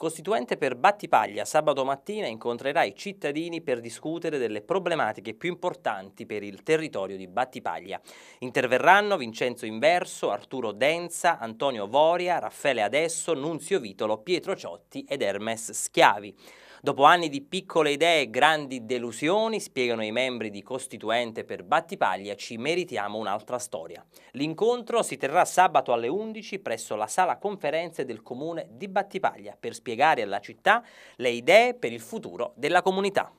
Costituente per Battipaglia, sabato mattina incontrerà i cittadini per discutere delle problematiche più importanti per il territorio di Battipaglia. Interverranno Vincenzo Inverso, Arturo Denza, Antonio Voria, Raffaele Adesso, Nunzio Vitolo, Pietro Ciotti ed Hermes Schiavi. Dopo anni di piccole idee e grandi delusioni, spiegano i membri di Costituente per Battipaglia, ci meritiamo un'altra storia. L'incontro si terrà sabato alle 11 presso la sala conferenze del comune di Battipaglia per spiegare alla città le idee per il futuro della comunità.